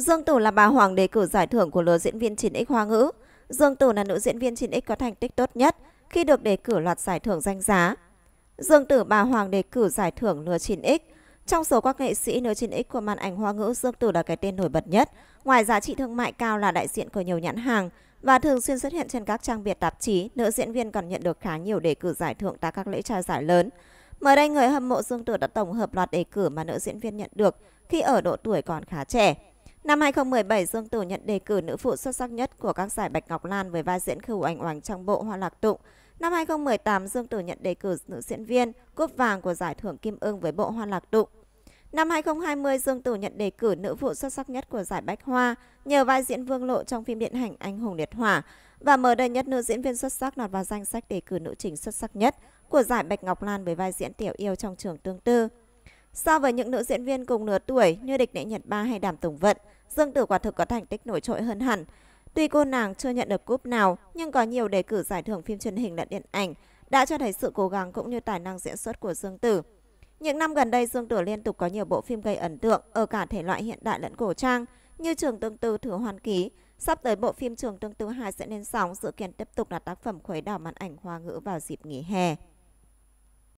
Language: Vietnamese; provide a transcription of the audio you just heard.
Dương Tử là bà hoàng đề cử giải thưởng của lứa diễn viên 9X Hoa ngữ. Dương Tử là nữ diễn viên 9X có thành tích tốt nhất khi được đề cử loạt giải thưởng danh giá. Dương Tử bà hoàng đề cử giải thưởng lứa 9X. Trong số các nghệ sĩ nữ 9X của màn ảnh Hoa ngữ, Dương Tử là cái tên nổi bật nhất. Ngoài giá trị thương mại cao là đại diện của nhiều nhãn hàng và thường xuyên xuất hiện trên các trang biệt tạp chí, nữ diễn viên còn nhận được khá nhiều đề cử giải thưởng tại các lễ trao giải lớn. Mới đây, người hâm mộ Dương Tử đã tổng hợp loạt đề cử mà nữ diễn viên nhận được khi ở độ tuổi còn khá trẻ. Năm 2017, Dương Tử nhận đề cử nữ phụ xuất sắc nhất của các giải Bạch Ngọc Lan với vai diễn Khưu Oanh Oanh trong bộ Hoa Lạc Tụng. Năm 2018, Dương Tử nhận đề cử nữ diễn viên cúp vàng của giải thưởng Kim Ưng với bộ Hoa Lạc Tụng. Năm 2020, Dương Tử nhận đề cử nữ phụ xuất sắc nhất của giải Bách Hoa nhờ vai diễn Vương Lộ trong phim điện ảnh Anh hùng liệt hỏa và mở đây nhất nữ diễn viên xuất sắc lọt vào danh sách đề cử nữ chính xuất sắc nhất của giải Bạch Ngọc Lan với vai diễn Tiểu Yêu trong trường tương tư. So với những nữ diễn viên cùng nửa tuổi như Địch Nệ Nhật Ba hay Đàm Tùng Vận, Dương Tử quả thực có thành tích nổi trội hơn hẳn. Tuy cô nàng chưa nhận được cúp nào, nhưng có nhiều đề cử giải thưởng phim truyền hình lẫn điện ảnh, đã cho thấy sự cố gắng cũng như tài năng diễn xuất của Dương Tử. Những năm gần đây, Dương Tử liên tục có nhiều bộ phim gây ấn tượng ở cả thể loại hiện đại lẫn cổ trang, như Trường Tương Tư Thừa Hoàn Ký. Sắp tới bộ phim Trường Tương Tư 2 sẽ lên sóng, dự kiến tiếp tục là tác phẩm khuấy đảo màn ảnh hoa ngữ vào dịp nghỉ hè.